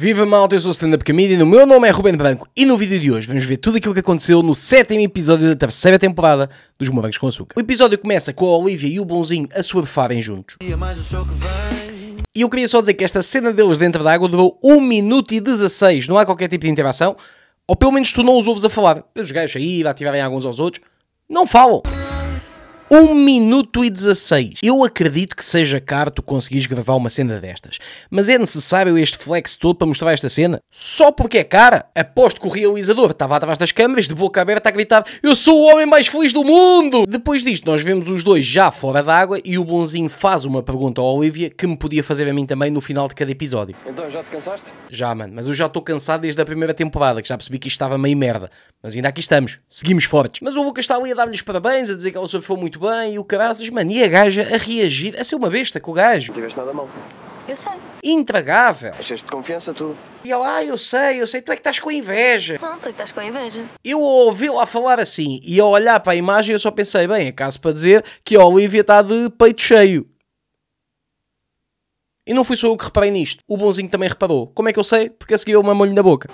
Viva malta, eu sou o Stand Up Comedian, o meu nome é Ruben Branco e no vídeo de hoje vamos ver tudo aquilo que aconteceu no sétimo episódio da terceira temporada dos Morangos com Açúcar. O episódio começa com a Olivia e o Bonzinho a surfarem juntos. E é eu queria só dizer que esta cena deles dentro da água durou 1 minuto e 16, não há qualquer tipo de interação, ou pelo menos tu não os ouves a falar. Os gajos aí a ativarem alguns aos outros, não falam. 1 minuto e 16. Eu acredito que seja caro tu conseguires gravar uma cena destas, mas é necessário este flex todo para mostrar esta cena? Só porque é cara? Aposto que o realizador estava atrás das câmaras, de boca aberta, a gritar: Eu sou o homem mais feliz do mundo! Depois disto, nós vemos os dois já fora d'água e o bonzinho faz uma pergunta à Olivia que me podia fazer a mim também no final de cada episódio. Então, já te cansaste? Já, mano, mas eu já estou cansado desde a primeira temporada, que já percebi que isto estava meio merda. Mas ainda aqui estamos, seguimos fortes. Mas o Lucas está ali a dar-lhes parabéns, a dizer que ela foi muito muito bem, e o caraças, mano, e a gaja a reagir, a ser uma besta com o gajo. Não tiveste nada mal. Eu sei. Intragável. Achaste de confiança tu. E ela, ah, eu sei, eu sei, tu é que estás com inveja. Não, tu é que estás com inveja. Eu ouvi-la falar assim e ao olhar para a imagem eu só pensei, bem, é caso para dizer que a Olivia está de peito cheio. E não fui só eu que reparei nisto. O bonzinho também reparou. Como é que eu sei? Porque a seguir eu mamou-lhe na boca.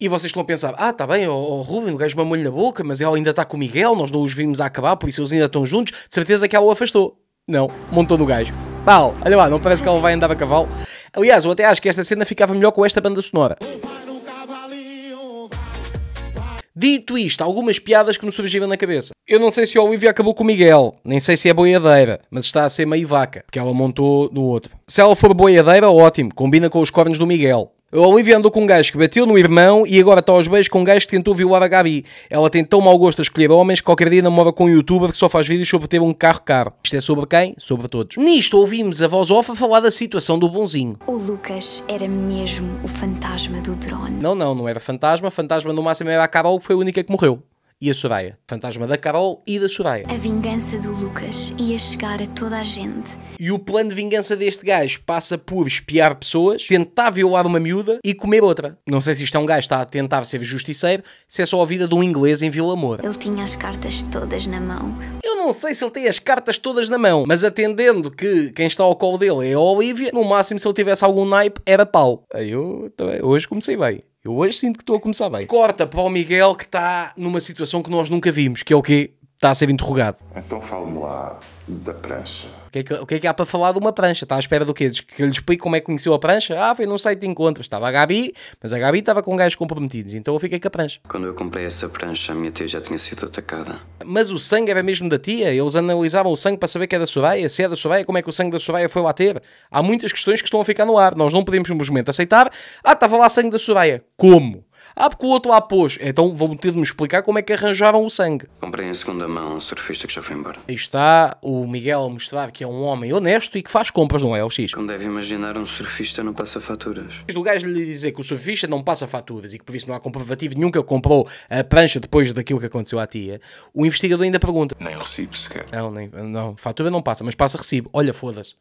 E vocês estão a pensar, ah, está bem, o oh, oh, Ruben, o gajo mamou-lhe na boca, mas ela ainda está com o Miguel, nós não os vimos a acabar, por isso eles ainda estão juntos, de certeza que ela o afastou. Não, montou no gajo. Pau, olha lá, não parece que ela vai andar a cavalo. Aliás, eu até acho que esta cena ficava melhor com esta banda sonora. Dito isto, algumas piadas que me surgiram na cabeça. Eu não sei se a Olivia acabou com o Miguel, nem sei se é boiadeira, mas está a ser meio vaca, porque ela montou no outro. Se ela for boiadeira, ótimo, combina com os cornos do Miguel. Olivia andou com um gajo que bateu no irmão e agora está aos beijos com um gajo que tentou violar a Gabi. Ela tem tão mau gosto de escolher homens que qualquer dia namora com um youtuber que só faz vídeos sobre ter um carro caro. Isto é sobre quem? Sobre todos. Nisto ouvimos a voz off a falar da situação do bonzinho. O Lucas era mesmo o fantasma do drone. Não, não, não era fantasma. Fantasma no máximo era a Carol que foi a única que morreu e a Soraya. Fantasma da Carol e da Soraya. A vingança do Lucas ia chegar a toda a gente. E o plano de vingança deste gajo passa por espiar pessoas, tentar violar uma miúda e comer outra. Não sei se isto é um gajo que está a tentar ser justiceiro, se é só a vida de um inglês em Vila Moura. Ele tinha as cartas todas na mão. Eu não sei se ele tem as cartas todas na mão, mas atendendo que quem está ao colo dele é a Olivia, no máximo se ele tivesse algum naipe era pau. Aí eu também, hoje comecei bem. Eu hoje sinto que estou a começar bem. Corta para o Miguel que está numa situação que nós nunca vimos, que é o quê? está a ser interrogado. Então fale-me lá da prancha. O que, é que, o que, é que, há para falar de uma prancha? Está à espera do quê? Que eu lhe explique como é que conheceu a prancha? Ah, foi num site de encontros. Estava a Gabi, mas a Gabi estava com gajos comprometidos, então eu fiquei com a prancha. Quando eu comprei essa prancha, a minha tia já tinha sido atacada. Mas o sangue era mesmo da tia? Eles analisavam o sangue para saber que é da Soraya? Se é da Soraya, como é que o sangue da Soraya foi lá ter? Há muitas questões que estão a ficar no ar. Nós não podemos simplesmente aceitar. Ah, estava lá sangue da Soraya. Como? Ah, porque o outro lá pôs. Então vão ter de me explicar como é que arranjaram o sangue. Comprei em segunda mão um surfista que já foi embora. Aí está o Miguel a mostrar que é um homem honesto e que faz compras não o LX. Como deve imaginar, um surfista não passa faturas. Os lugares lhe dizer que o surfista não passa faturas e que por isso não há comprovativo nenhum que ele comprou a prancha depois daquilo que aconteceu à tia, o investigador ainda pergunta. Nem recibo sequer. Não, nem, não, fatura não passa, mas passa recibo. Olha, foda-se.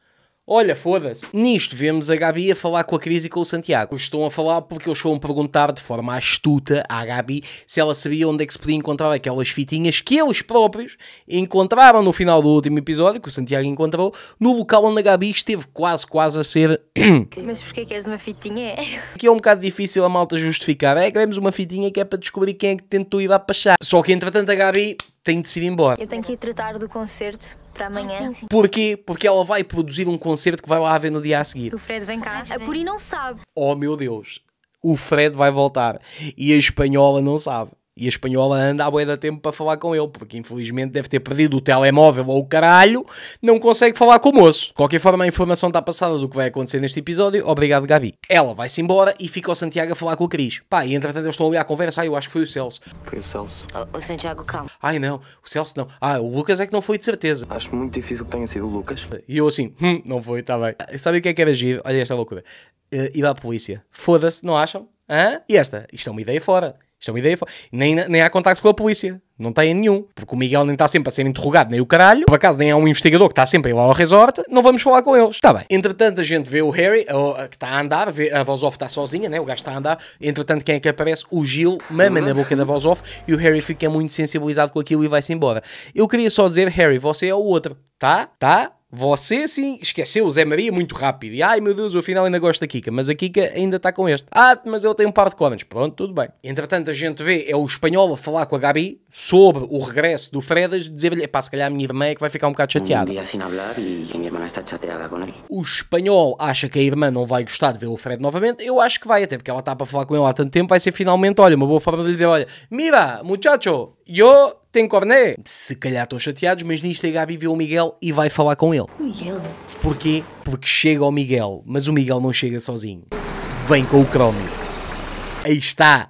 Olha, foda-se. Nisto vemos a Gabi a falar com a Cris e com o Santiago. Estão a falar porque eles foram perguntar de forma astuta à Gabi se ela sabia onde é que se podia encontrar aquelas fitinhas que eles próprios encontraram no final do último episódio, que o Santiago encontrou, no local onde a Gabi esteve quase, quase a ser... Mas porquê queres uma fitinha? Aqui é um bocado difícil a malta justificar. É, queremos uma fitinha que é para descobrir quem é que tentou ir lá passar. Só que entretanto a Gabi tem de se ir embora. Eu tenho que ir tratar do concerto para ah, amanhã. Ah, sim, sim. Porquê? Porque ela vai produzir um concerto que vai lá haver no dia a seguir. O Fred vem cá, ah, a Puri não sabe. Oh meu Deus, o Fred vai voltar e a espanhola não sabe. E a espanhola anda à boia da tempo para falar com ele, porque infelizmente deve ter perdido o telemóvel ou o caralho, não consegue falar com o moço. Qualquer forma, a informação está passada do que vai acontecer neste episódio. Obrigado, Gabi. Ela vai-se embora e fica o Santiago a falar com o Cris. Pá, e entretanto eles estão ali à conversa. Ah, eu acho que foi o Celso. Foi o Celso. O, o Santiago, calma. Ai não, o Celso não. Ah, o Lucas é que não foi de certeza. Acho muito difícil que tenha sido o Lucas. E eu assim, hum, não foi, está bem. Ah, sabe o que é que era giro? Olha esta loucura. Uh, ah, ir à polícia. Foda-se, não acham? Hã? E esta? Isto é uma ideia fora. Isto é uma ideia. Nem, nem há contacto com a polícia. Não tem nenhum. Porque o Miguel nem está sempre a ser interrogado, nem o caralho. Por acaso nem há um investigador que está sempre lá ao resort. Não vamos falar com eles. Está bem. Entretanto, a gente vê o Harry, que está a andar. Vê, a off está sozinha, né? O gajo está a andar. Entretanto, quem é que aparece? O Gil mama na boca da off. E o Harry fica muito sensibilizado com aquilo e vai-se embora. Eu queria só dizer, Harry, você é o outro. Tá? Tá? Você sim esqueceu o Zé Maria muito rápido. E ai meu Deus, eu afinal ainda gosto da Kika, mas a Kika ainda está com este. Ah, mas ele tem um par de comments. Pronto, tudo bem. Entretanto, a gente vê é o espanhol a falar com a Gabi sobre o regresso do Fredas, dizer-lhe, pá, se calhar a minha irmã é que vai ficar um bocado chateada. O espanhol acha que a irmã não vai gostar de ver o Fred novamente. Eu acho que vai, até porque ela está para falar com ele há tanto tempo, vai ser finalmente, olha, uma boa forma de lhe dizer, olha, mira, muchacho, Yo, tem corné. Se calhar estão chateados, mas nisto a Gabi vê o Miguel e vai falar com ele. Miguel? Porquê? Porque chega ao Miguel, mas o Miguel não chega sozinho. Vem com o Chrome. Aí está.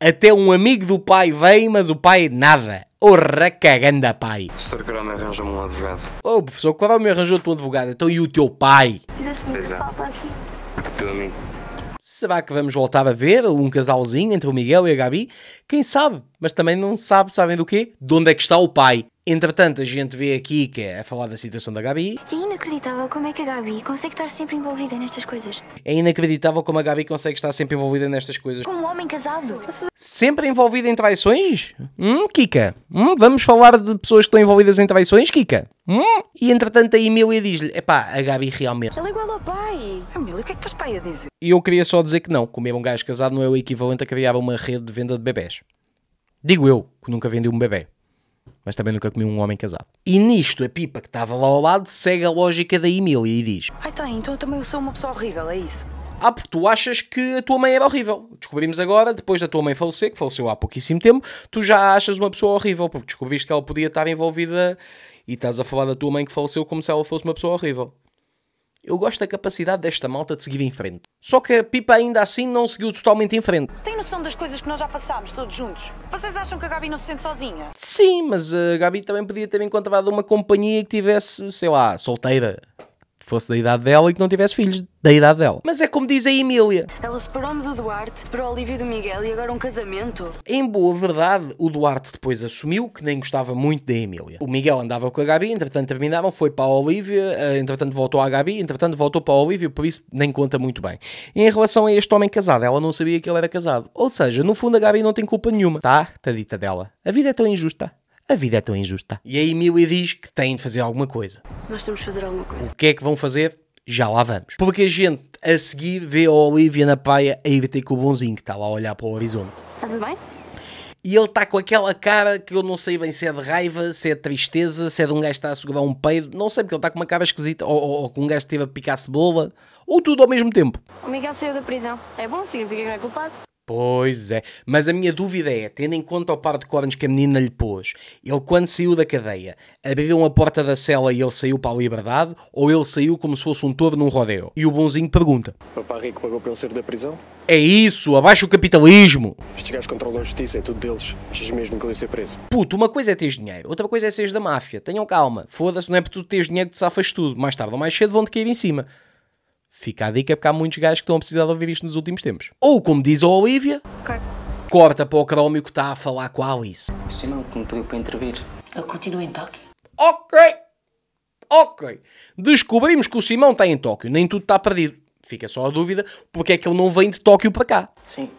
Até um amigo do pai vem, mas o pai nada. Orra caganda pai. O professor Crónio arranjou-me um advogado. Oh, professor Crónio arranjou-te um advogado. Então e o teu pai? Fizeste muita aqui. Será que vamos voltar a ver um casalzinho entre o Miguel e a Gabi? Quem sabe? mas também não sabe, sabem do quê? De onde é que está o pai. Entretanto, a gente vê aqui que é a falar da situação da Gabi. É inacreditável como é que a Gabi consegue estar sempre envolvida nestas coisas. É inacreditável como a Gabi consegue estar sempre envolvida nestas coisas. Com um homem casado. Sempre envolvida em traições? Hum, Kika? Hum, vamos falar de pessoas que estão envolvidas em traições, Kika? Hum? E entretanto a Emília diz-lhe, epá, a Gabi realmente... Ela é igual ao pai. Emília, o que é que estás a dizer? E eu queria só dizer que não, comer é um gajo casado não é o equivalente a criar uma rede de venda de bebés. Digo eu, que nunca vendi um bebê. Mas também nunca comi um homem casado. E nisto, a pipa que estava lá ao lado segue a lógica da Emília e diz: Ai, tá, então eu também sou uma pessoa horrível, é isso? Ah, porque tu achas que a tua mãe era horrível. Descobrimos agora, depois da tua mãe falecer, que faleceu há pouquíssimo tempo, tu já achas uma pessoa horrível, porque descobriste que ela podia estar envolvida e estás a falar da tua mãe que faleceu como se ela fosse uma pessoa horrível. Eu gosto da capacidade desta malta de seguir em frente. Só que a Pipa ainda assim não seguiu totalmente em frente. Tem noção das coisas que nós já passámos todos juntos? Vocês acham que a Gabi não se sente sozinha? Sim, mas a Gabi também podia ter encontrado uma companhia que tivesse, sei lá, solteira fosse da idade dela e que não tivesse filhos da idade dela. Mas é como diz a Emília. Ela separou-me do Duarte, separou a Olivia do Miguel e agora um casamento. Em boa verdade, o Duarte depois assumiu que nem gostava muito da Emília. O Miguel andava com a Gabi, entretanto terminavam, foi para a Olivia, eh, entretanto voltou à Gabi, entretanto voltou para a Olivia, por isso nem conta muito bem. em relação a este homem casado, ela não sabia que ele era casado. Ou seja, no fundo a Gabi não tem culpa nenhuma, tá? Tadita dela. A vida é tão injusta. A vida é tão injusta. E a Emília diz que têm de fazer alguma coisa. Nós temos de fazer alguma coisa. O que é que vão fazer? Já lá vamos. Porque a gente a seguir vê a Olivia na praia a ir ter com o bonzinho que está lá a olhar para o horizonte. Está tudo bem? E ele está com aquela cara que eu não sei bem se é de raiva, se é de tristeza, se é de um gajo que está a segurar um peido. Não sei, porque ele está com uma cara esquisita. Ou, ou, ou um gajo esteve a picar cebola. Ou tudo ao mesmo tempo. O Miguel saiu da prisão. É bom, significa que não é culpado. Pois é, mas a minha dúvida é, tendo em conta o par de cornos que a menina lhe pôs, ele quando saiu da cadeia, abriu uma porta da cela e ele saiu para a liberdade, ou ele saiu como se fosse um touro num rodeio? E o bonzinho pergunta. Papá rico pagou para ele sair da prisão? É isso, abaixo o capitalismo! Estes gajos controlam a justiça, é tudo deles. Achas mesmo que ele ia ser preso? Puto, uma coisa é teres dinheiro, outra coisa é seres da máfia. Tenham calma, foda-se, não é por tu teres dinheiro que te safas tudo. Mais tarde ou mais cedo vão-te cair em cima. Fica a dica porque há muitos gajos que estão a precisar de ouvir isto nos últimos tempos. Ou, como diz a Olivia, okay. corta para o crómio que está a falar com a Alice. Simão, que me pediu para intervir. Eu continua em Tóquio? Ok! Ok! Descobrimos que o Simão está em Tóquio, nem tudo está perdido. Fica só a dúvida porque é que ele não vem de Tóquio para cá. Sim,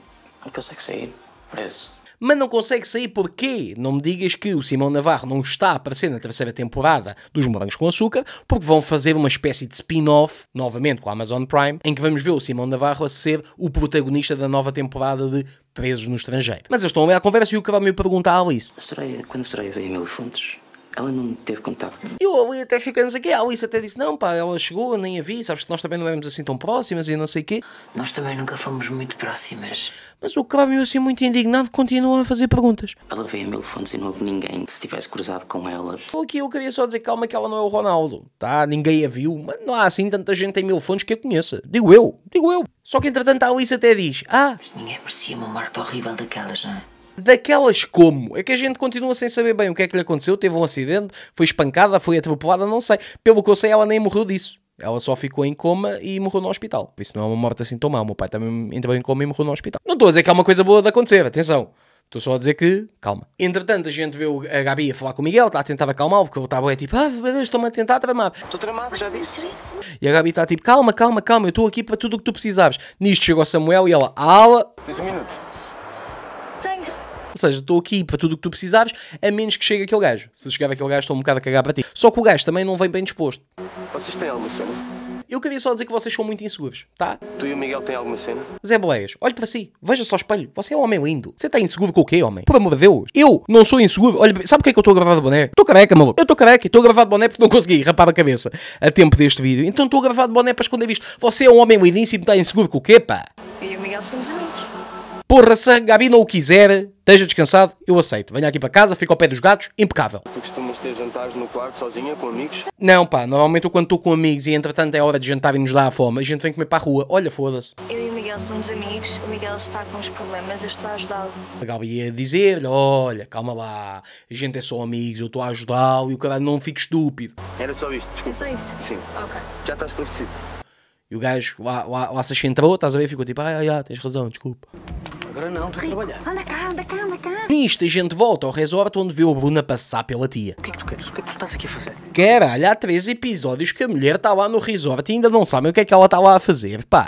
não consegue sair, preso mas não consegue sair porquê? Não me digas que o Simão Navarro não está a aparecer na terceira temporada dos Morangos com Açúcar, porque vão fazer uma espécie de spin-off, novamente com a Amazon Prime, em que vamos ver o Simão Navarro a ser o protagonista da nova temporada de Presos no Estrangeiro. Mas eles estão a ver a conversa e o vai me pergunta a Alice. A quando a veio a Mil Fontes, ela não teve contato. E eu Alice até ficou, não sei o quê. A Alice até disse: Não, pá, ela chegou, nem a vi. Sabes que nós também não éramos assim tão próximas e não sei o quê. Nós também nunca fomos muito próximas. Mas o Crávio, assim, muito indignado, continua a fazer perguntas. Ela veio a mil fontes e não houve ninguém se tivesse cruzado com ela. Ou então aqui eu queria só dizer: Calma, que ela não é o Ronaldo, tá? Ninguém a viu. Mas não há assim tanta gente em mil fontes que a conheça. Digo eu, digo eu. Só que entretanto a Alice até diz: Ah. Mas ninguém merecia uma morte horrível daquelas, não é? daquelas como? É que a gente continua sem saber bem o que é que lhe aconteceu, teve um acidente, foi espancada, foi atropelada, não sei. Pelo que eu sei, ela nem morreu disso. Ela só ficou em coma e morreu no hospital. Isso não é uma morte assim tão má. O meu pai também entrou em coma e morreu no hospital. Não estou a dizer que é uma coisa boa de acontecer, atenção. Estou só a dizer que, calma. Entretanto, a gente vê a Gabi a falar com o Miguel, está a tentar acalmar, porque ele estava é tipo, ah, meu Deus, estou-me a tentar tramar. Estou tramado, já disse. E a Gabi está tipo, calma, calma, calma, eu estou aqui para tudo o que tu precisares. Nisto chegou o Samuel e ela, ala. 10 minutos. Ou seja, estou aqui para tudo o que tu precisares, a menos que chegue aquele gajo. Se chegar aquele gajo, estou um bocado a cagar para ti. Só que o gajo também não vem bem disposto. Vocês têm alguma cena? Eu queria só dizer que vocês são muito inseguros, tá? Tu e o Miguel têm alguma cena? Zé Boeias, olhe para si, veja só o espelho, você é um homem lindo. Você está inseguro com o quê, homem? Por amor de Deus, eu não sou inseguro. Olha, sabe que é que eu estou a gravar de boné? Estou careca, maluco. Eu estou careca e estou a gravar de boné porque não consegui rapar a cabeça a tempo deste vídeo. Então estou a gravar de boné para esconder isto. Você é um homem lindíssimo, está inseguro com o quê, pá? Eu e o Miguel somos amigos. Porra, se Gabi não o quiser, esteja descansado, eu aceito. Venha aqui para casa, fico ao pé dos gatos, impecável. Tu costumas ter jantares no quarto sozinha, com amigos? Não, pá, normalmente eu quando estou com amigos e entretanto é hora de jantar e nos dá a fome, a gente vem comer para a rua. Olha, foda-se. Eu e o Miguel somos amigos, o Miguel está com uns problemas, eu estou a ajudá-lo. A Gabi ia dizer-lhe: olha, calma lá, a gente é só amigos, eu estou a ajudá-lo e o cara não fica estúpido. Era só isto, desculpa. É só isso? Sim. Ok. Já está esclarecido. E o gajo, o, o, o Assas entrou, estás a ver? Ficou tipo, ai, ai, ai, tens razão, desculpa. Agora não, estou a trabalhar. Anda cá, anda cá, anda cá. Nisto, a gente volta ao resort onde vê o Bruno a passar pela tia. O que é que tu queres? O que é que tu estás aqui a fazer? Caralho, há três episódios que a mulher está lá no resort e ainda não sabem o que é que ela está lá a fazer, pá.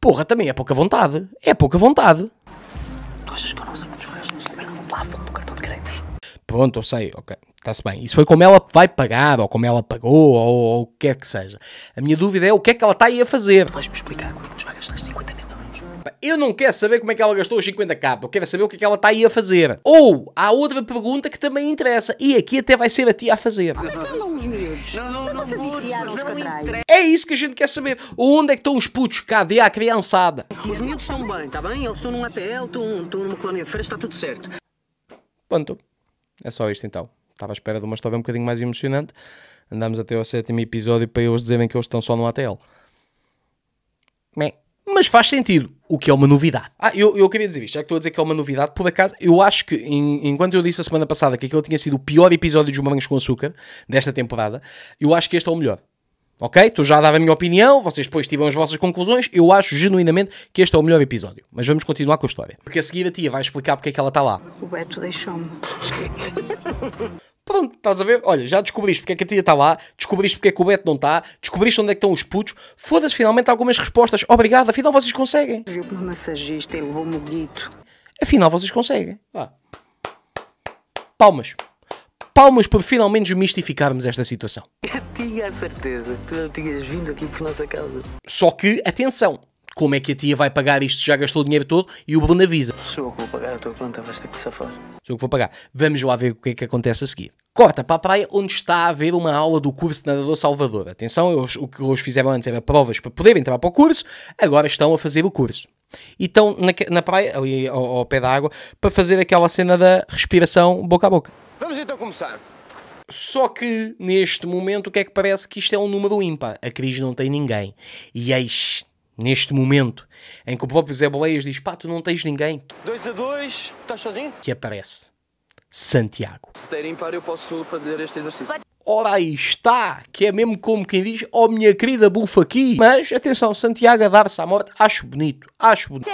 Porra, também é pouca vontade. É pouca vontade. Tu achas que eu não sei quantos gajos nesta merda vão lá do cartão de crédito? Pronto, eu sei, ok. Está-se bem. Isso foi como ela vai pagar, ou como ela pagou, ou, ou, o que é que seja. A minha dúvida é o que é que ela está aí a fazer. Tu vais-me explicar quantos vai estás 50 mil eu não quero saber como é que ela gastou os 50k, eu quero saber o que é que ela está aí a fazer. Ou há outra pergunta que também interessa, e aqui até vai ser a tia a fazer. é os Não, não, Vocês os É isso que a gente quer saber. Onde é que estão os putos? Cadê a criançada? Os miúdos estão bem, está bem? Eles estão num APL, estão, numa colónia de está tudo certo. Pronto. É só isto então. Estava à espera de uma história um bocadinho mais emocionante. Andámos até ao sétimo episódio para eles dizerem que eles estão só no ATL mas faz sentido, o que é uma novidade. Ah, eu, eu queria dizer isto, já que estou a dizer que é uma novidade, por acaso, eu acho que, em, enquanto eu disse a semana passada que aquilo tinha sido o pior episódio de Morangos com Açúcar desta temporada, eu acho que este é o melhor. Ok? Tu já dava a minha opinião, vocês depois tiveram as vossas conclusões. Eu acho genuinamente que este é o melhor episódio. Mas vamos continuar com a história. Porque a seguir a tia vai explicar porque é que ela está lá. O Beto deixou-me. Pronto, estás a ver? Olha, já descobriste porque é que a tia está lá, descobriste porque é que o Beto não está, descobriste onde é que estão os putos, foda-se finalmente algumas respostas. Obrigado, afinal vocês conseguem. Eu como massagista, ele levou-me guito. Afinal vocês conseguem. Ah. Palmas. Palmas por finalmente mistificarmos esta situação. Eu tinha a certeza, tu não tinhas vindo aqui por nossa causa. Só que, atenção, como é que a tia vai pagar isto? Já gastou o dinheiro todo e o Bruno avisa. Sou eu que vou pagar a tua conta, vais ter que safar. Sou eu que vou pagar. Vamos lá ver o que é que acontece a seguir. Corta para a praia onde está a haver uma aula do curso de nadador Salvador. Atenção, eles, o que eles fizeram antes era provas para poder entrar para o curso, agora estão a fazer o curso. E estão na, na praia, ali ao, ao pé da água, para fazer aquela cena da respiração boca a boca. Vamos então começar. Só que, neste momento, o que é que parece que isto é um número ímpar? A Cris não tem ninguém. E eis é neste momento em que o próprio Zé Boleias diz: pá, tu não tens ninguém. 2 a 2, estás sozinho? Que aparece Santiago. Se der par, eu posso fazer este exercício. Ora aí está, que é mesmo como quem diz, oh minha querida bufa aqui. Mas atenção, Santiago a dar-se à morte, acho bonito, acho bonito.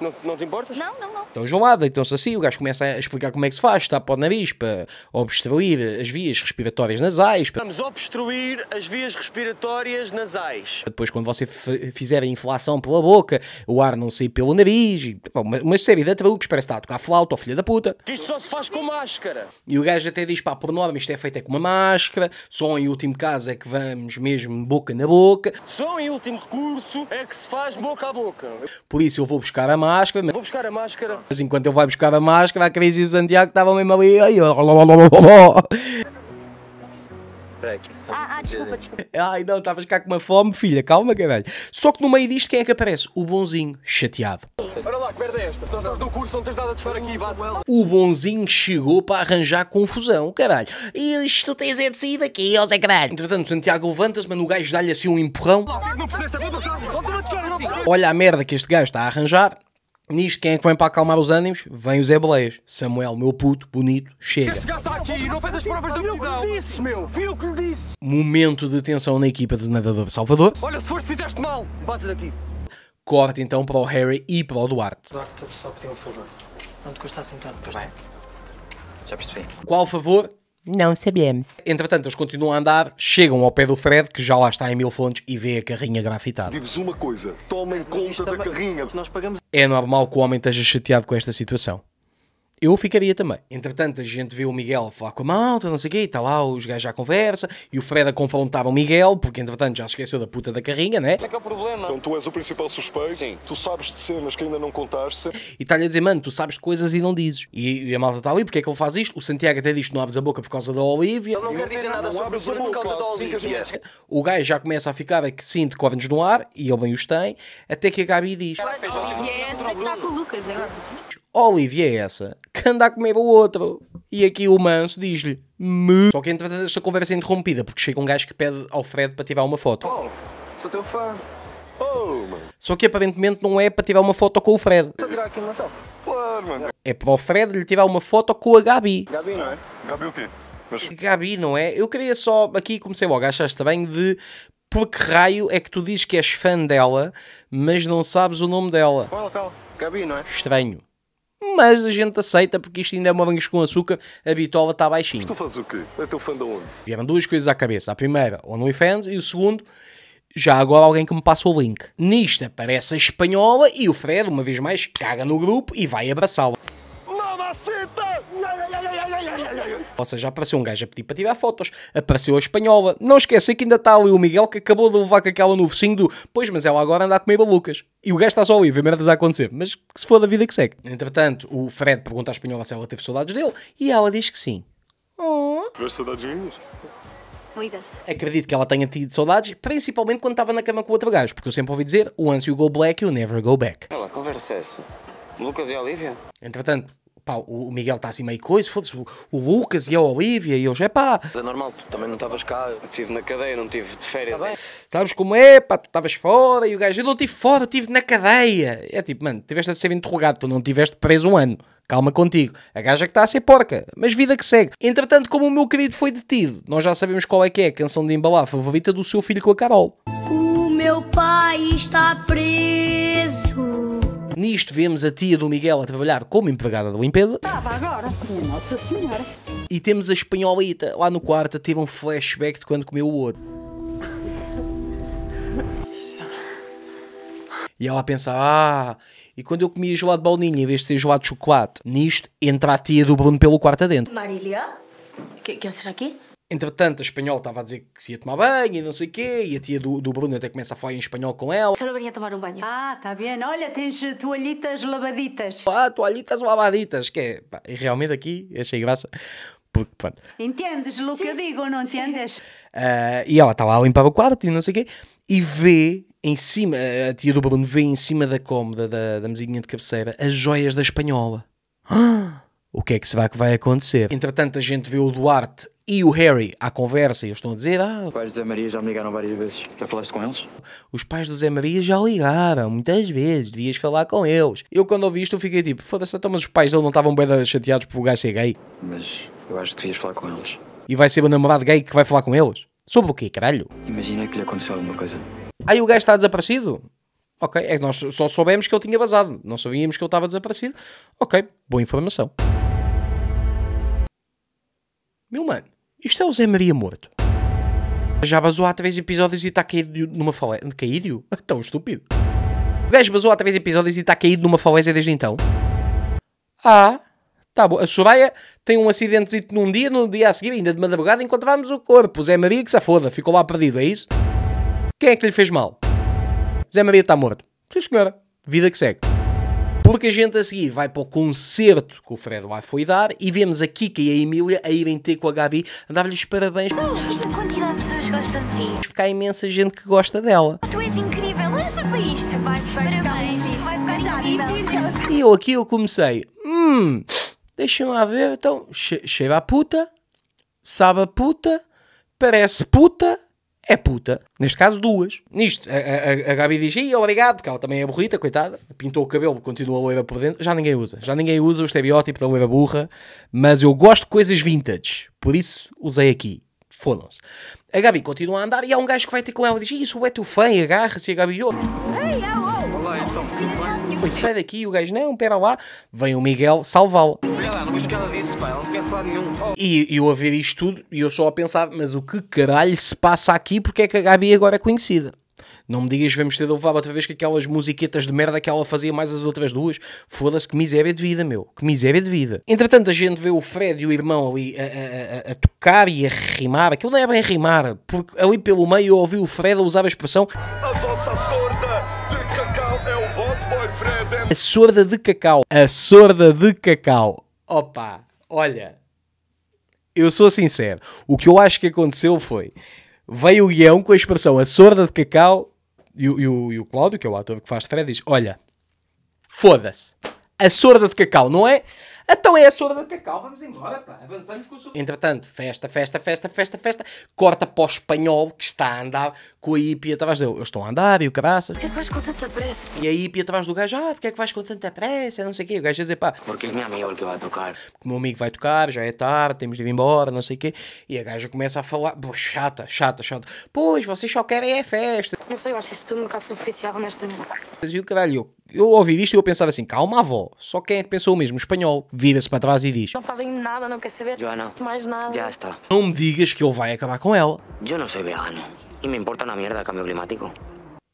Não, não, te importas? Não, não, não. Então, João lá, deitam-se então, assim, o gajo começa a explicar como é que se faz, está para o nariz, para obstruir as vias respiratórias nasais. Para... Vamos obstruir as vias respiratórias nasais. Depois, quando você fizer a inflação pela boca, o ar não sair pelo nariz, e, bom, uma, uma, série de truques, parece estar a tocar flauta, ou filha da puta. Isto só se faz com máscara. E o gajo até diz, pá, por norma, isto é feito é com uma máscara máscara, só em último caso é que vamos mesmo boca na boca. Só em último recurso é que se faz boca a boca. Por isso eu vou buscar a máscara. Vou buscar a máscara. Mas enquanto eu vou buscar a máscara, a Cris e o Santiago estavam mesmo ali. Tá ah, ah, desculpa, desculpa. Ai, não, estavas cá com uma fome, filha, calma, caralho. É Só que no meio disto, quem é que aparece? O bonzinho, chateado. Olha lá, que merda é esta? Estás no curso, não tens nada a estar aqui, base. O bonzinho chegou para arranjar confusão, caralho. E isto tu tens é de sair daqui, ó Zé Caralho. Entretanto, Santiago levanta-se, mas o gajo dá-lhe assim um empurrão. É Olha a merda que este gajo está a arranjar. Nisto, quem é que vem para acalmar os ânimos? Vem o Zé Baleias. Samuel, meu puto, bonito, chega. Este está aqui, não fez as provas da disse, meu, viu o que lhe disse. Momento de tensão na equipa do nadador Salvador. Olha, se se fizeste mal. Bate daqui. Corta então para o Harry e para o Duarte. Duarte, tu só pediu um favor. Não te custa assim tanto. tá bem? Já percebi. Qual favor? Não sabemos. Entretanto, eles continuam a andar, chegam ao pé do Fred, que já lá está em mil fontes, e vê a carrinha grafitada. Digo-vos uma coisa: tomem conta da é carrinha. nós pagamos. É normal que o homem esteja chateado com esta situação eu ficaria também. Entretanto, a gente vê o Miguel falar com a malta, não sei o quê, está lá os gajos à conversa, e o Fred a confrontar o Miguel, porque entretanto já se esqueceu da puta da carrinha, né? é que é o problema. Então tu és o principal suspeito, Sim. tu sabes de cenas que ainda não contaste. E está-lhe a dizer, mano, tu sabes de coisas e não dizes. E, e a malta está ali, porque é que ele faz isto? O Santiago até diz, não abres a boca por causa da Olivia. Ele não quer dizer nada sobre boca por causa da Olivia. O gajo já começa a ficar que sinto cornos no ar, e ele bem os tem, até que a Gabi diz... e é essa que está com o Lucas agora. Olivia é essa que anda a comer o outro. E aqui o manso diz-lhe. Só que entretanto esta conversa é interrompida porque chega um gajo que pede ao Fred para tirar uma foto. Oh, sou teu fã. Oh, Só que aparentemente não é para tirar uma foto com o Fred. a tirar aqui uma selfie. Claro, mano. É para o Fred lhe tirar uma foto com a Gabi. Gabi, não é? Gabi o quê? Mas... Gabi, não é? Eu queria só. Aqui comecei logo a achar estranho de por que raio é que tu dizes que és fã dela, mas não sabes o nome dela. Qual, qual? Gabi, não é? Estranho mas a gente aceita porque isto ainda é uma banhas com açúcar, a bitola está baixinha. Mas tu fazes o quê? É teu fã de onde? Vieram duas coisas à cabeça. A primeira, OnlyFans, e o segundo, já agora alguém que me passa o link. Nisto aparece a espanhola e o Fred, uma vez mais, caga no grupo e vai abraçá-la. Mamacita! Ou seja, apareceu um gajo a pedir para tirar fotos, apareceu a espanhola. Não esquece que ainda está ali o Miguel que acabou de levar com aquela no focinho do pois, mas ela agora anda a comer balucas. E o gajo está só ali, vê merdas a acontecer. Mas que se for da vida que segue. Entretanto, o Fred pergunta à espanhola se ela teve saudades dele e ela diz que sim. Oh. teve saudades minhas? Muitas. Acredito que ela tenha tido saudades, principalmente quando estava na cama com outro gajo, porque eu sempre ouvi dizer once you go black, you never go back. Ela conversa essa. Lucas e Olivia? Entretanto, pá, o Miguel está assim meio coisa, foda-se, o, o, Lucas e a Olivia, e eles, é pá. É normal, tu também não estavas cá, eu estive na cadeia, não tive de férias. Tá é Sabes como é, pá, tu estavas fora, e o gajo, eu não estive fora, estive na cadeia. É tipo, mano, tiveste a ser interrogado, tu não tiveste preso um ano. Calma contigo, a gaja que está a ser porca, mas vida que segue. Entretanto, como o meu querido foi detido, nós já sabemos qual é que é a canção de embalar favorita do seu filho com a Carol. O meu pai está preso. Nisto vemos a tia do Miguel a trabalhar como empregada da limpeza. Estava agora, a Nossa Senhora. E temos a espanholita lá no quarto a ter um flashback de quando comeu o outro. E ela pensa, ah, e quando eu comia gelado de baunilha em vez de ser gelado de chocolate? Nisto entra a tia do Bruno pelo quarto adentro. Marília, que, que haces aqui? Entretanto, a espanhol estava a dizer que se ia tomar banho e não sei o quê, e a tia do, do Bruno até começa a falar em espanhol com ela. Só não vinha tomar um banho. Ah, está bem. Olha, tens eh, toalhitas lavaditas. Ah, toalhitas lavaditas. Que é, pá, e realmente aqui achei graça. Porque, pronto. Entendes o que eu digo, não entendes? Uh, e ela estava tá a limpar o quarto e não sei o quê, e vê em cima, a tia do Bruno vê em cima da cômoda da, da mesinha de cabeceira as joias da espanhola. Ah! o que é que será que vai acontecer? Entretanto, a gente vê o Duarte e o Harry à conversa, eles estão a dizer: Ah, os pais do Zé Maria já me ligaram várias vezes. Já falaste com eles? Os pais do Zé Maria já ligaram muitas vezes, devias falar com eles. Eu, quando ouvi isto, eu fiquei tipo: Foda-se, então, mas os pais dele não estavam bem chateados por o gajo ser gay. Mas eu acho que devias falar com eles. E vai ser o namorado gay que vai falar com eles? Sobre o quê, caralho? Imagina que lhe aconteceu alguma coisa. Aí o gajo está desaparecido? Ok, é que nós só soubemos que ele tinha vazado, não sabíamos que ele estava desaparecido. Ok, boa informação. Meu mano, isto é o Zé Maria morto. Já vazou há três episódios e está caído numa falésia. Caído? Tão estúpido. O gajo vazou há três episódios e está caído numa falésia desde então. Ah, tá bom. A Soraya tem um acidente num dia, no dia a seguir, ainda de madrugada, encontramos o corpo. Zé Maria que se foda, ficou lá perdido, é isso? Quem é que lhe fez mal? Zé Maria está morto. Sim, senhora. Vida que segue. Porque a gente a seguir vai para o concerto que o Fred lá foi dar e vemos a Kika e a Emília a irem ter com a Gabi a dar-lhes parabéns. Mas viste a quantidade de pessoas que gostam de ti? Porque há imensa gente que gosta dela. Oh, tu és incrível, lança para isto, vai, parabéns, vai ficar já E eu aqui eu comecei, hum, deixa-me lá ver, então, che cheira a puta, sabe a puta, parece puta, é puta, neste caso duas. Nisto, a, a, a Gabi diz, Ih, obrigado, porque ela também é burrita, coitada, pintou o cabelo, continua a loira por dentro, já ninguém usa, já ninguém usa o estereótipo da loira burra, mas eu gosto de coisas vintage, por isso usei aqui, fodam-se. A Gabi continua a andar e há um gajo que vai ter com ela e diz, isso é teu fã, agarra-se, e a Gabi, outro. Ei, eu... É Oi, sai daqui, e o gajo, não, pera lá, vem o Miguel salvá-lo. E eu a ver isto tudo, e eu só a pensar, mas o que caralho se passa aqui, porque é que a Gabi agora é conhecida? Não me digas, vamos ter de levar outra vez que aquelas musiquetas de merda que ela fazia mais as outras duas. Foda-se, que miséria de vida, meu. Que miséria de vida. Entretanto, a gente vê o Fred e o irmão ali a, a, a tocar e a rimar. Aquilo não é bem rimar, porque ali pelo meio eu ouvi o Fred a usar a expressão. A vossa sorte a sorda de cacau. A sorda de cacau. Opa, olha. Eu sou sincero. O que eu acho que aconteceu foi. Veio o guião com a expressão a sorda de cacau. E, o, e o, e o Cláudio, que é o ator que faz Fred, diz: Olha, foda-se. A sorda de cacau, não é? Então é a surda da cacau, vamos embora, pá. Avançamos com o sobre... Entretanto, festa, festa, festa, festa, festa. Corta para o espanhol que está a andar com a hipia atrás dele. Eu estou a andar e o caraças. Porquê é que vais com tanta pressa? E a hipia atrás do gajo, ah, porquê é que vais com tanta pressa? Não sei o quê. O gajo a dizer, pá. Porque é meu amigo é que vai tocar. Porque o meu amigo vai tocar, já é tarde, temos de ir embora, não sei o quê. E a gaja começa a falar, chata, chata, chata. Pois, vocês só querem é festa. Não sei, eu acho isso tudo um bocado superficial, honestamente. E o caralho, eu ouvi isto e eu pensava assim, calma avó, só quem é que pensou o mesmo? O espanhol vira-se para trás e diz... Não fazem nada, não quer saber Joana, mais nada. Já está. Não me digas que eu vai acabar com ela. Eu não sou vegano e me importa na merda o cambio climático.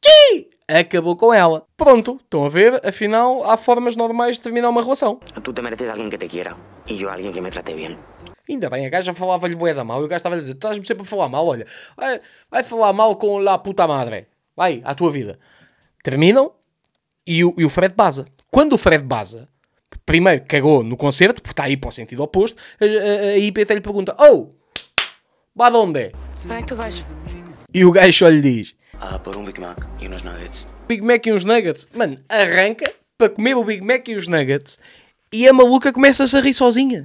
Sim! Acabou com ela. Pronto, estão a ver? Afinal, há formas normais de terminar uma relação. Tu te mereces alguém que te queira e eu alguém que me trate bem. Ainda bem, a gaja falava-lhe boeda mal e o gajo estava a dizer: estás-me sempre a falar mal, olha, vai, vai falar mal com a puta madre. Vai, à tua vida. Terminam, e o, e o Fred Baza. Quando o Fred Baza, primeiro, cagou no concerto, porque está aí para o sentido oposto, a, IP até lhe pergunta: Oh, vá de onde é? que tu vais? E o gajo só lhe diz: Ah, por um Big Mac e uns Nuggets. Big Mac e uns Nuggets? Mano, arranca para comer o Big Mac e os Nuggets e a maluca começa-se a rir sozinha.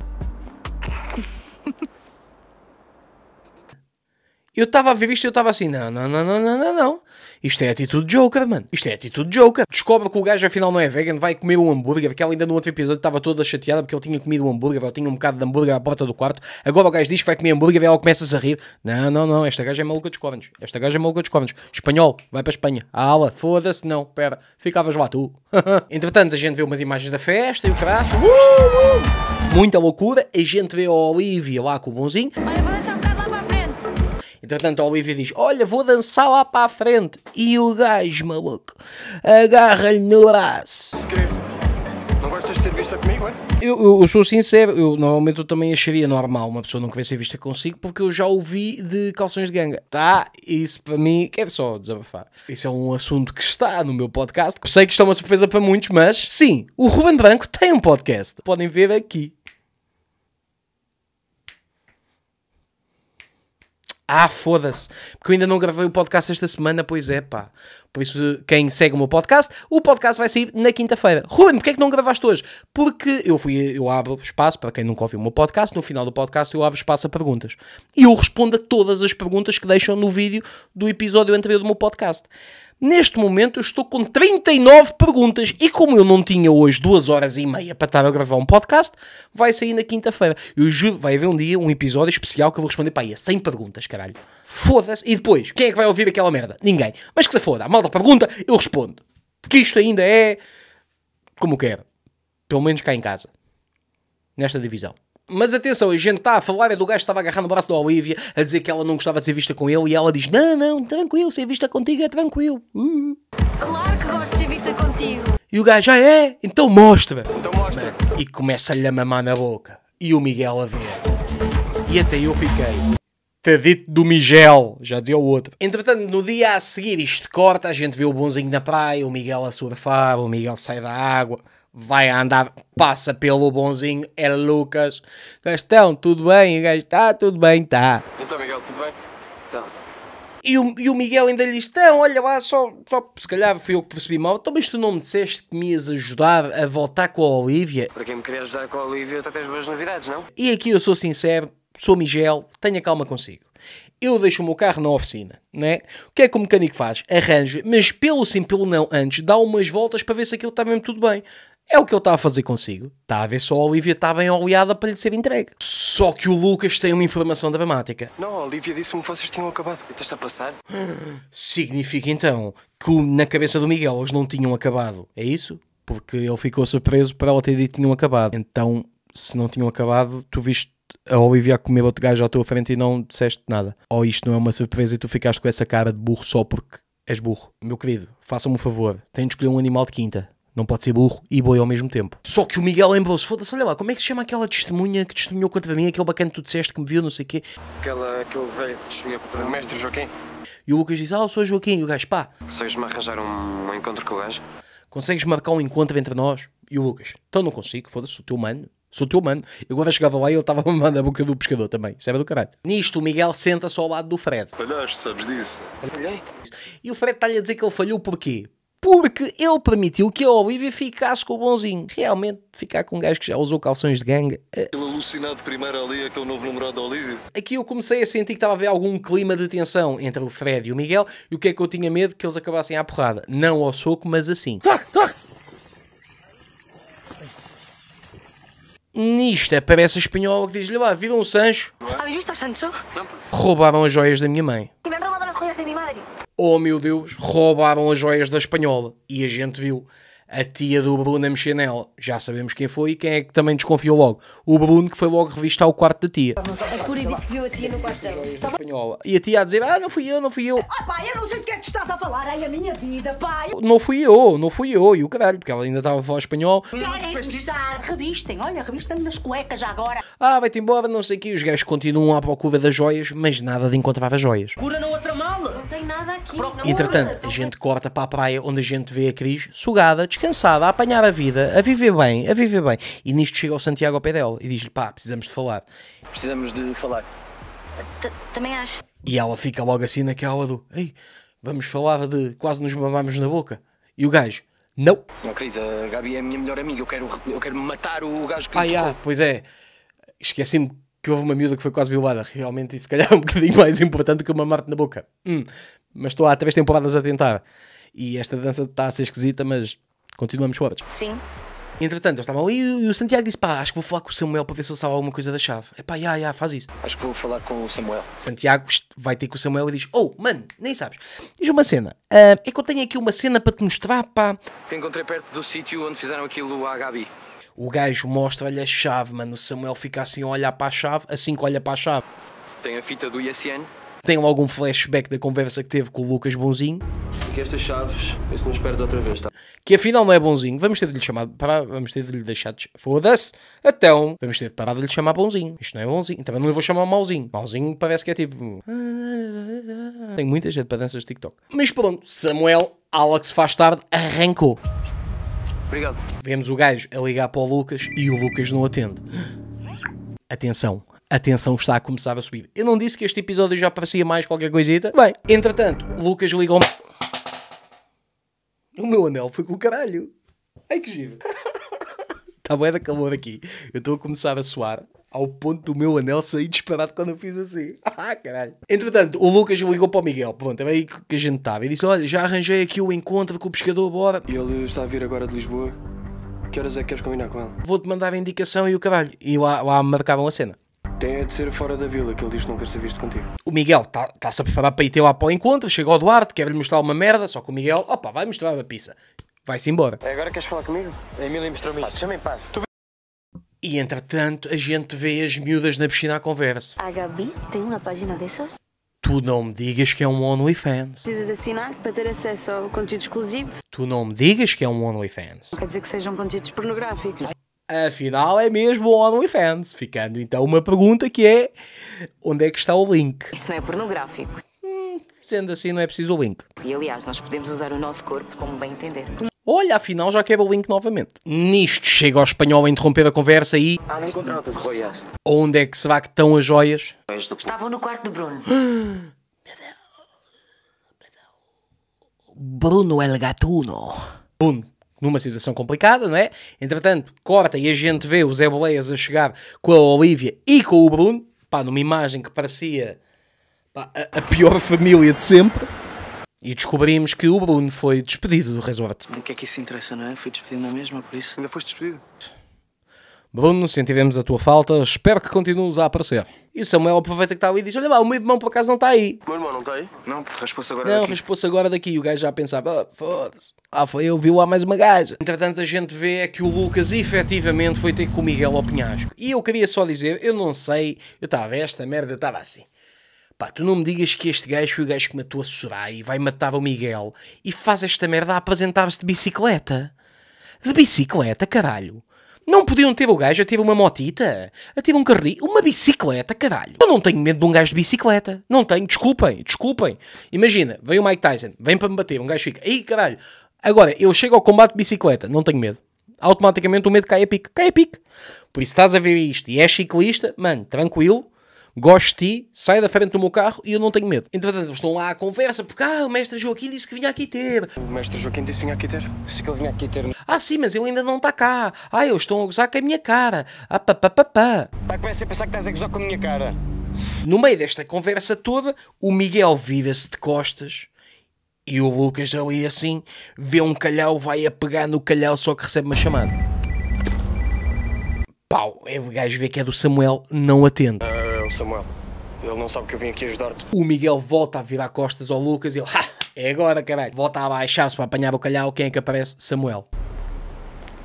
eu estava a ver isto e eu estava assim: Não, não, não, não, não, não. Isto é atitude Joker, mano. Isto é atitude Joker. Descobre que o gajo afinal não é vegan, vai comer um hambúrguer, que ela ainda no outro episódio estava toda chateada porque ele tinha comido um hambúrguer, ela tinha um bocado de hambúrguer à porta do quarto. Agora o gajo diz que vai comer hambúrguer e ela começa a rir. Não, não, não, esta gaja é maluca dos cornos. Esta gaja é maluca dos cornos. Espanhol, vai para a Espanha. ala, ah, foda-se, não, pera, ficavas lá tu. Entretanto, a gente vê umas imagens da festa e o crasso. Uh, uh, muita loucura. A gente vê a Olivia lá com o bonzinho. Bye, bye. Entretanto, a Olivia diz: Olha, vou dançar lá para a frente. E o gajo, maluco, agarra-lhe no braço. Não gostas de ser vista comigo, é? Eu, eu, eu, sou sincero, eu normalmente eu também acharia normal uma pessoa não querer ser vista consigo porque eu já ouvi de calções de ganga. Tá, isso para mim, quero só desabafar. Isso é um assunto que está no meu podcast. Sei que isto é uma surpresa para muitos, mas sim, o Ruben Branco tem um podcast. Podem ver aqui. Ah, foda-se. Porque eu ainda não gravei o podcast esta semana, pois é, pá. Por isso, quem segue o meu podcast, o podcast vai sair na quinta-feira. Ruben, porquê é que não gravaste hoje? Porque eu fui, eu abro espaço, para quem nunca ouviu o meu podcast, no final do podcast eu abro espaço a perguntas. E eu respondo a todas as perguntas que deixam no vídeo do episódio anterior do meu podcast. Neste momento eu estou com 39 perguntas e como eu não tinha hoje duas horas e meia para estar a gravar um podcast, vai sair na quinta-feira. Eu juro, vai haver um dia, um episódio especial que eu vou responder para aí a 100 perguntas, caralho. Foda-se. E depois, quem é que vai ouvir aquela merda? Ninguém. Mas que se foda, a malta pergunta, eu respondo. Porque isto ainda é como quero. Pelo menos cá em casa. Nesta divisão. Mas atenção, a gente está a falar é do gajo que estava agarrando o braço da Olivia, a dizer que ela não gostava de ser vista com ele, e ela diz: Não, não, tranquilo, ser vista contigo é tranquilo. Hum. Claro que gosto de ser vista contigo. E o gajo: Ah, é? Então mostra. Então mostra. E começa-lhe a mamar na boca. E o Miguel a ver. E até eu fiquei. Tadito do Miguel, já dizia o outro. Entretanto, no dia a seguir, isto corta, a gente vê o bonzinho na praia, o Miguel a surfar, o Miguel sai da água vai andar, passa pelo bonzinho, é Lucas. Gastão, tudo bem? E o gajo, tá, tudo bem, tá. Então, Miguel, tudo bem? Então. E o, e o Miguel ainda lhe estão, olha lá, só, só se calhar fui eu que percebi mal. Então, mas tu não me disseste que me ias ajudar a voltar com a Olivia. Para quem me queria ajudar com a Olivia, tu tens boas novidades, não? E aqui eu sou sincero, sou Miguel, tenha calma consigo eu deixo o meu carro na oficina, né? O que é que o mecânico faz? Arranja, mas pelo sim, pelo não, antes, dá umas voltas para ver se aquilo está mesmo tudo bem. É o que ele está a fazer consigo. Está a ver só a Olivia está bem oleada para lhe ser entregue. Só que o Lucas tem uma informação dramática. Não, a Olivia disse-me que vocês tinham acabado. E estás a passar? Significa então que na cabeça do Miguel eles não tinham acabado. É isso? Porque ele ficou surpreso para ela ter dito que tinham acabado. Então, se não tinham acabado, tu viste a Olivia a comer outro gajo à tua frente e não disseste nada. Ou oh, isto não é uma surpresa e tu ficaste com essa cara de burro só porque és burro. Meu querido, faça-me um favor. Tenho de escolher um animal de quinta. Não pode ser burro e boi ao mesmo tempo. Só que o Miguel lembrou-se, foda-se, olha lá, como é que se chama aquela testemunha que testemunhou contra mim, aquele bacana que tu disseste que me viu, não sei o quê. Aquela, aquele velho que testemunhou contra mim. O mestre Joaquim. E o Lucas diz, ah, eu sou Joaquim. E o gajo, pá. Consegues-me arranjar um, um encontro com o gajo? Consegues marcar um encontro entre nós? E o Lucas, então não consigo, foda-se, sou teu mano. Sou teu mano. Eu agora chegava lá e ele estava a mandar a boca do pescador também. Isso é era do caralho. Nisto, o Miguel senta-se ao lado do Fred. Palhaço, sabes disso? E o Fred está-lhe a dizer que ele falhou porquê? porque ele permitiu que a Olivia ficasse com o bonzinho. Realmente, ficar com um gajo que já usou calções de gangue. Eh. Aquele alucinado primeiro ali, aquele novo namorado da Olivia. Aqui eu comecei a sentir que estava a haver algum clima de tensão entre o Fred e o Miguel, e o que é que eu tinha medo? Que eles acabassem à porrada. Não ao soco, mas assim. Toc, toc. Nisto aparece a espanhola que diz-lhe lá, viram ah, o Sancho? Roubaram as joias da minha mãe. Te me as joias da minha madre oh meu Deus, roubaram as joias da espanhola. E a gente viu a tia do Bruno a mexer nela. Já sabemos quem foi e quem é que também desconfiou logo. O Bruno que foi logo revista o quarto da tia. A Curi disse que viu a tia no quarto dela. E a tia a dizer, ah, não fui eu, não fui eu. Ah pá, eu não sei do que é que estás a falar, ai a minha vida, pai. Não fui eu, não fui eu, e o caralho, porque ela ainda estava a falar espanhol. É Querem gostar, revistem, olha, revistem-me nas cuecas agora. Ah, vai-te embora, não sei o quê. Os gajos continuam à procura das joias, mas nada de encontrar as joias. Cura na outra aqui. Entretanto, a gente corta para a praia onde a gente vê a Cris sugada, descansada, a apanhar a vida, a viver bem, a viver bem. E nisto chega o Santiago ao pé dela e diz-lhe: pá, precisamos de falar. Precisamos de falar. Também acho. E ela fica logo assim naquela do: ei, vamos falar de quase nos mamamos na boca. E o gajo. Não. Não, Cris, a Gabi é a minha melhor amiga. Eu quero, eu quero matar o gajo que. Ah, yeah, pois é. Esqueci-me que houve uma miúda que foi quase violada. Realmente, isso se calhar é um bocadinho mais importante do que uma marte na boca. Hum mas estou há três temporadas a tentar. E esta dança está a ser esquisita, mas continuamos fortes. Sim. Entretanto, eles estavam ali e o Santiago disse: pá, acho que vou falar com o Samuel para ver se ele sabe alguma coisa da chave. É pá, já, já, faz isso. Acho que vou falar com o Samuel. Santiago vai ter com o Samuel e diz: oh, mano, nem sabes. Diz uma cena: uh, é que eu tenho aqui uma cena para te mostrar, pá. Que encontrei perto do sítio onde fizeram aquilo a Gabi. O gajo mostra-lhe a chave, mano. O Samuel fica assim a olhar para a chave, assim que olha para a chave. Tem a fita do ISN? tenham algum flashback da conversa que teve com o Lucas Bonzinho. Que estas chaves, isso nos perdes outra vez, tá? Que afinal não é bonzinho. Vamos ter de lhe chamar. Para, vamos ter de lhe deixar. De, Foda-se! Então, vamos ter de parar de lhe chamar bonzinho. Isto não é bonzinho. Também não lhe vou chamar mauzinho. Mauzinho parece que é tipo. Tem muita gente para danças de TikTok. Mas pronto, Samuel Alex faz tarde arrancou. Obrigado. Vemos o gajo a ligar para o Lucas e o Lucas não atende. Atenção, a tensão está a começar a subir. Eu não disse que este episódio já parecia mais qualquer coisita. Bem, entretanto, Lucas ligou-me. O meu anel foi com o caralho. Ai que giro. Está boa da calor aqui. Eu estou a começar a suar ao ponto do meu anel sair disparado quando eu fiz assim. Ah, caralho. Entretanto, o Lucas ligou para o Miguel. Pronto, é aí que a gente estava. Ele disse: Olha, já arranjei aqui o encontro com o pescador, bora. E ele está a vir agora de Lisboa. Que horas é que queres combinar com ele? Vou-te mandar a indicação e o caralho. E lá, lá marcavam a cena. Tem é de ser fora da vila, que ele diz que não quer ser visto contigo. O Miguel está-se tá a preparar para ir ter lá para o encontro, chega o Duarte, quer-lhe mostrar uma merda, só que o Miguel, opa, vai mostrar a pizza. Vai-se embora. É, agora queres falar comigo? A Emília mostrou-me isto. Chama em paz. Tu... E entretanto, a gente vê as miúdas na piscina à conversa. A Gabi tem uma página dessas? Tu não me digas que é um OnlyFans. Precisas assinar para ter acesso ao conteúdo exclusivo. Tu não me digas que é um OnlyFans. Não quer dizer que sejam conteúdos pornográficos. Afinal, é mesmo OnlyFans. Ficando então uma pergunta que é: onde é que está o link? Isso não é pornográfico. Hum, sendo assim, não é preciso o link. E aliás, nós podemos usar o nosso corpo como bem entender. Olha, afinal já quebra o link novamente. Nisto chega ao espanhol a interromper a conversa e. Ah, não as joias. Onde é que será que estão as joias? Estavam no quarto do Bruno. Bruno El Gatuno. Bruno, numa situação complicada, não é? Entretanto, corta e a gente vê o Zé Boleias a chegar com a Olivia e com o Bruno, pá, numa imagem que parecia pá, a, a, pior família de sempre. E descobrimos que o Bruno foi despedido do resort. O que é que isso interessa, não é? Foi despedido na mesma, por isso. Ainda foste despedido? Bruno, sentiremos a tua falta, espero que continues a aparecer. E o Samuel aproveita que está ali e diz: Olha lá, o meu irmão por acaso não está aí. O meu irmão não está aí? Não, raspou-se agora não, daqui. Não, raspou-se agora daqui. o gajo já pensava: oh, foda-se. Ah, foi eu, viu lá mais uma gaja. Entretanto, a gente vê é que o Lucas efetivamente foi ter com o Miguel ao Penhasco. E eu queria só dizer: Eu não sei, eu estava esta merda, eu estava assim. Pá, tu não me digas que este gajo foi o gajo que matou a Soraya e vai matar o Miguel e faz esta merda a apresentar-se de bicicleta. De bicicleta, caralho. Não podiam ter o gajo a ter uma motita, a ter um carrinho, uma bicicleta, caralho. Eu não tenho medo de um gajo de bicicleta. Não tenho, desculpem, desculpem. Imagina, vem o Mike Tyson, vem para me bater, um gajo fica, ei caralho. Agora, eu chego ao combate de bicicleta, não tenho medo. Automaticamente o medo cai a pique, cai a pique. Por isso estás a ver isto e és ciclista, mano, tranquilo, gosto de ti, sai da frente do meu carro e eu não tenho medo. Entretanto, estão lá à conversa, porque ah, o mestre Joaquim disse que vinha aqui ter. O mestre Joaquim disse que vinha aqui ter? Sei que ele vinha aqui ter. Ah, sim, mas ele ainda não está cá. Ah, eles estão a gozar com a minha cara. Ah, pá, pá, pá, pá. Pá, tá, começa a pensar que estás a gozar com a minha cara. No meio desta conversa toda, o Miguel vira-se de costas e o Lucas ali assim vê um calhau, vai a pegar no calhau, só que recebe uma chamada. Pau, é o gajo vê que é do Samuel, não atende o Samuel. Ele não sabe que eu vim aqui ajudar-te. O Miguel volta a virar costas ao Lucas e ele, ha, é agora, caralho. Volta a baixar-se para apanhar o calhau. Quem é que aparece? Samuel.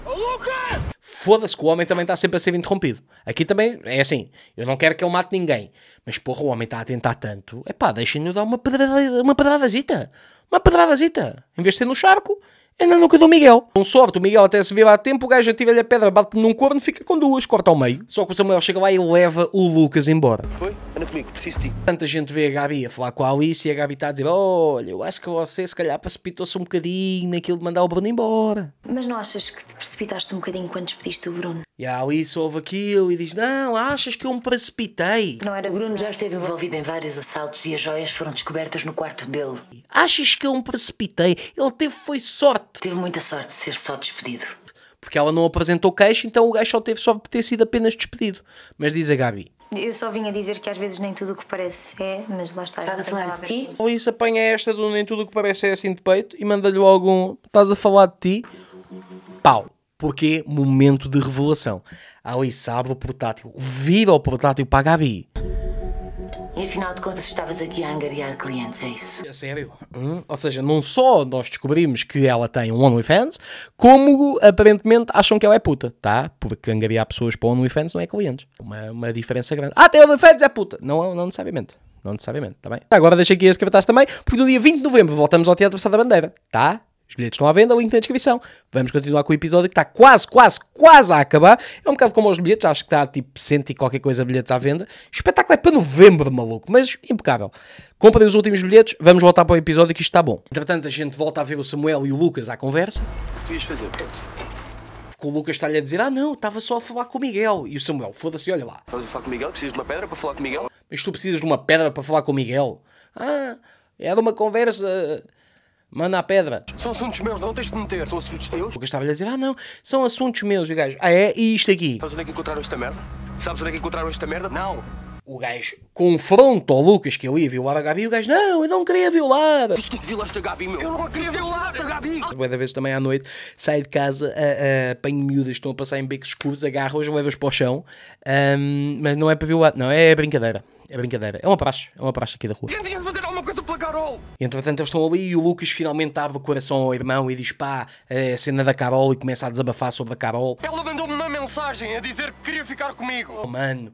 Lucas! Foda-se que o homem também está sempre a ser interrompido. Aqui também é assim. Eu não quero que ele mate ninguém. Mas porra, o homem está a tentar tanto. É pá, deixem lhe dar uma pedrada, uma pedradazita. Uma pedradazita. Em vez de ser no charco, ainda no do Miguel. Com sorte, o Miguel até se viu há tempo, o gajo atira-lhe a pedra, bate num corno, fica com duas, corta ao meio. Só que o Samuel chega lá e leva o Lucas embora. Foi? Anda comigo, preciso de ti. Tanta gente vê a Gabi a falar com a Alice e a Gabi está a dizer: Olha, eu acho que você se calhar precipitou-se um bocadinho naquilo de mandar o Bruno embora. Mas não achas que te precipitaste um bocadinho quando despediste o Bruno? E a Alice ouve aquilo e diz: Não, achas que eu me precipitei? Não era. Bruno já esteve envolvido em vários assaltos e as joias foram descobertas no quarto dele. Achas que eu me precipitei? Ele teve foi sorte. Teve muita sorte de ser só despedido. Porque ela não apresentou queixa, então o gajo só teve só ter sido apenas despedido. Mas diz a Gabi. Eu só vim a dizer que às vezes nem tudo o que parece é, mas lá está. Estava a falar de ti? Ou isso apanha esta do nem tudo o que parece é assim de peito e manda-lhe logo um estás a falar de ti? Pau. Porque é momento de revelação. Ali sabe o portátil, vira o portátil para a Gabi. E afinal de contas estavas aqui a angariar clientes, é isso? É sério? Hum? Ou seja, não só nós descobrimos que ela tem um OnlyFans, como aparentemente acham que ela é puta, tá? Porque angariar pessoas para OnlyFans não é clientes. Uma, uma diferença grande. Ah, tem OnlyFans, é puta! Não, não necessariamente. Não necessariamente, tá bem? Agora deixa aqui as cartaz também, porque no dia 20 de novembro voltamos ao Teatro Sá da Bandeira, tá? Os bilhetes estão à venda, link na descrição. Vamos continuar com o episódio que está quase, quase, quase a acabar. É um bocado como os bilhetes, acho que está tipo cento e qualquer coisa bilhetes à venda. O espetáculo é para novembro, maluco, mas impecável. Comprem os últimos bilhetes, vamos voltar para o episódio que isto está bom. Entretanto, a gente volta a ver o Samuel e o Lucas à conversa. O que ias fazer, puto? Porque o Lucas está-lhe a dizer, ah não, estava só a falar com o Miguel. E o Samuel, foda-se, olha lá. Estás a falar com o Miguel? Precisas de uma pedra para falar com o Miguel? Mas tu precisas de uma pedra para falar com o Miguel? Ah, era uma conversa Manda a pedra. São assuntos meus, não tens de meter. São assuntos teus. Porque eu estava a dizer, ah não, são assuntos meus. E o gajo, ah é? E isto aqui? Sabes onde é que encontraram esta merda? Sabes onde é que encontraram esta merda? Não. O gajo confronta o Lucas que eu ia violar a Gabi e o gajo, não, eu não queria violar. Tu que violaste a Gabi, meu. Eu não queria violar a Gabi. Boa da vez também à noite, saio de casa, apanho miúdas, estão a passar em becos escuros, agarro-as, levo-as para o chão. Um, mas não é para violar, não, é brincadeira. É brincadeira. É uma praxe. É uma praxe aqui da rua. Tentem é fazer alguma coisa pela Carol. Entretanto, eles estão ali e o Lucas finalmente abre o coração ao irmão e diz pá, é a cena da Carol e começa a desabafar sobre a Carol. Ela mandou-me uma mensagem a dizer que queria ficar comigo. Oh, mano,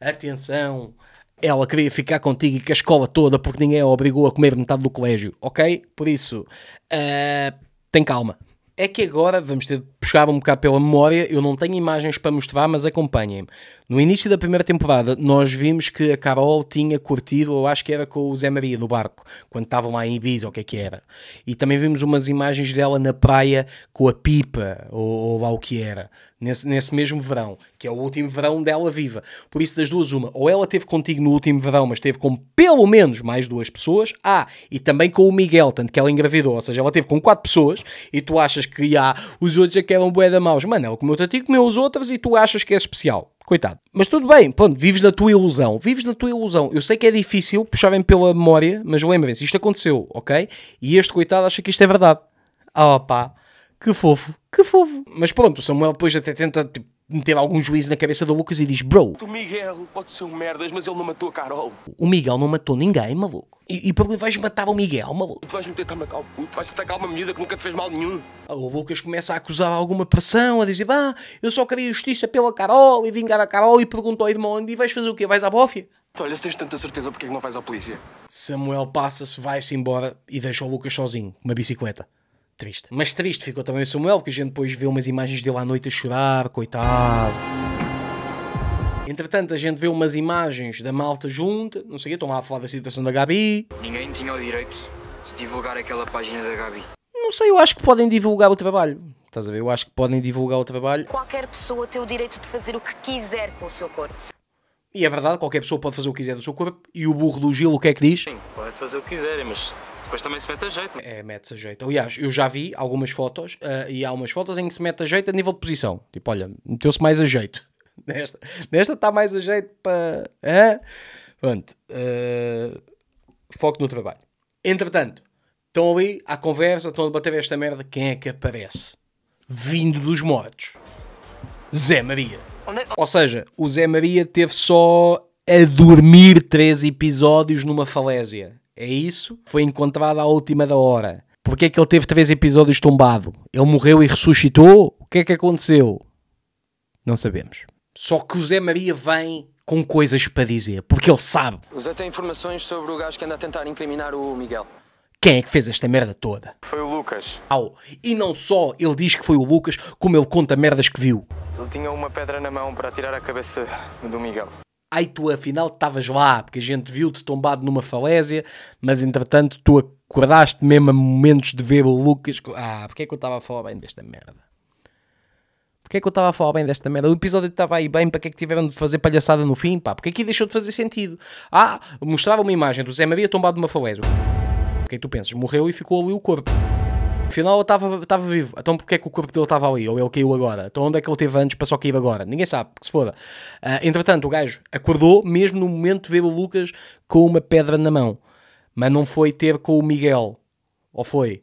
atenção. Ela queria ficar contigo e com a escola toda porque ninguém a obrigou a comer metade do colégio, ok? Por isso, uh, tem calma. É que agora vamos ter puxar um bocado pela memória, eu não tenho imagens para mostrar, mas acompanhem-me. No início da primeira temporada, nós vimos que a Carol tinha curtido, eu acho que era com o Zé Maria no barco, quando estavam lá em Ibiza, ou o que é que era. E também vimos umas imagens dela na praia com a pipa, ou, ou lá o que era, nesse, nesse mesmo verão, que é o último verão dela viva. Por isso, das duas, uma, ou ela teve contigo no último verão, mas teve com pelo menos mais duas pessoas, ah, e também com o Miguel, tanto que ela engravidou, ou seja, ela teve com quatro pessoas, e tu achas que, ah, os outros é que é eram é da maus. Mano, ele é comeu o a ti, comeu os outros e tu achas que é especial. Coitado. Mas tudo bem, pronto, vives na tua ilusão. Vives na tua ilusão. Eu sei que é difícil puxarem pela memória, mas lembrem-se, isto aconteceu, ok? E este coitado acha que isto é verdade. Ah, oh, pá, que fofo, que fofo. Mas pronto, o Samuel depois até tenta, tipo, meteu algum juízo na cabeça do Lucas e diz: Bro, o Miguel pode ser um merdas, mas ele não matou a Carol. O Miguel não matou ninguém, maluco. E, e porque vais matar o Miguel, maluco? Tu vais meter cá matar o puto, vais atacar uma miúda que nunca te fez mal nenhum. Ah, o Lucas começa a acusar alguma pressão, a dizer: Bah, eu só queria justiça pela Carol e vingar a Carol. E perguntou ao irmão: E vais fazer o quê? Vais à bófia? Olha, se tens tanta certeza, porquê é que não vais à polícia? Samuel passa-se, vai-se embora e deixa o Lucas sozinho, uma bicicleta triste. Mas triste ficou também o Samuel, que a gente depois vê umas imagens dele à noite a chorar, coitado. Entretanto, a gente vê umas imagens da malta junta, não sei o quê, estão lá a falar da situação da Gabi. Ninguém tinha o direito de divulgar aquela página da Gabi. Não sei, eu acho que podem divulgar o trabalho. Estás a ver? Eu acho que podem divulgar o trabalho. Qualquer pessoa tem o direito de fazer o que quiser com o seu corpo. E é verdade, qualquer pessoa pode fazer o que quiser do seu corpo. E o burro do Gil, o que é que diz? Sim, pode fazer o que quiserem, mas depois também se mete a jeito. É, mete-se a jeito. Aliás, eu já vi algumas fotos uh, e há umas fotos em que se mete a jeito a nível de posição. Tipo, olha, meteu-se mais a jeito. Nesta, nesta está mais a jeito para. Pronto. Uh, foco no trabalho. Entretanto, estão ali à conversa, estão a bater esta merda. Quem é que aparece? Vindo dos mortos. Zé Maria. É Ou seja, o Zé Maria teve só a dormir três episódios numa falésia é isso, foi encontrado à última da hora. Porquê é que ele teve três episódios tombado? Ele morreu e ressuscitou? O que é que aconteceu? Não sabemos. Só que o Zé Maria vem com coisas para dizer, porque ele sabe. O Zé tem informações sobre o gajo que anda a tentar incriminar o Miguel. Quem é que fez esta merda toda? Foi o Lucas. Au. E não só ele diz que foi o Lucas, como ele conta merdas que viu. Ele tinha uma pedra na mão para tirar a cabeça do Miguel ai tu afinal estavas lá, porque a gente viu-te tombado numa falésia, mas entretanto tu acordaste mesmo a momentos de ver o Lucas. Ah, porque é que eu estava a falar bem desta merda? Porquê é que eu estava a falar bem desta merda? O episódio estava aí bem, para que é que tiveram de fazer palhaçada no fim, pá? Porque aqui deixou de fazer sentido. Ah, mostrava uma imagem do Zé Maria tombado numa falésia. É que tu pensas, morreu e ficou ali o corpo. Afinal, ele estava vivo. Então porque é que o corpo dele estava ali? Ou ele caiu agora? Então onde é que ele teve antes para só cair agora? Ninguém sabe, que se foda. Uh, entretanto, o gajo acordou mesmo no momento de ver o Lucas com uma pedra na mão. Mas não foi ter com o Miguel. Ou foi?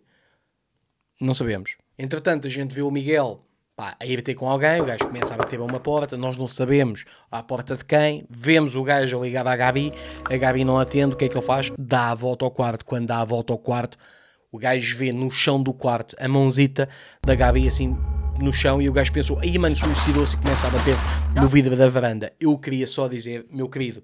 Não sabemos. Entretanto, a gente vê o Miguel pá, a ir ter com alguém, o gajo começa a bater a uma porta, nós não sabemos à porta de quem, vemos o gajo ligado à Gabi, a Gabi não atende, o que é que ele faz? Dá a volta ao quarto. Quando dá a volta ao quarto, o gajo vê no chão do quarto a mãozita da Gabi assim no chão e o gajo pensou, aí mano, suicidou-se e começa a bater no vidro da varanda. Eu queria só dizer, meu querido,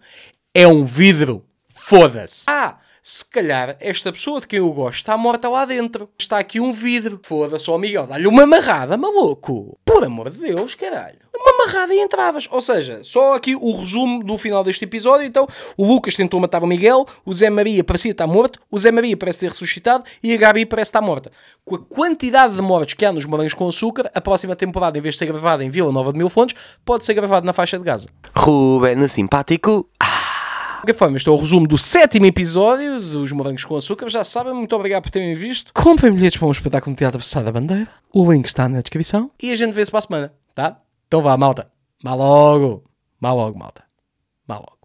é um vidro, foda-se. Ah! se calhar esta pessoa de quem eu gosto está morta lá dentro. Está aqui um vidro. Foda-se, ó Miguel, dá-lhe uma amarrada, maluco. Por amor de Deus, caralho. Uma amarrada e entravas. Ou seja, só aqui o resumo do final deste episódio. Então, o Lucas tentou matar o Miguel, o Zé Maria parecia estar morto, o Zé Maria parece ter ressuscitado e a Gabi parece estar morta. Com a quantidade de mortes que há nos morangos com açúcar, a próxima temporada, em vez de ser gravada em Vila Nova de Mil Fontes, pode ser gravada na faixa de Gaza. Ruben, simpático. Ah que foi? este é o resumo do sétimo episódio dos Morangos com Açúcar. Já sabem, muito obrigado por terem visto. Comprem bilhetes para um espetáculo de teatro Sá da Bandeira. O link está na descrição. E a gente vê-se para a semana, tá? Então vá, malta. Má logo. Má logo, malta. Má logo.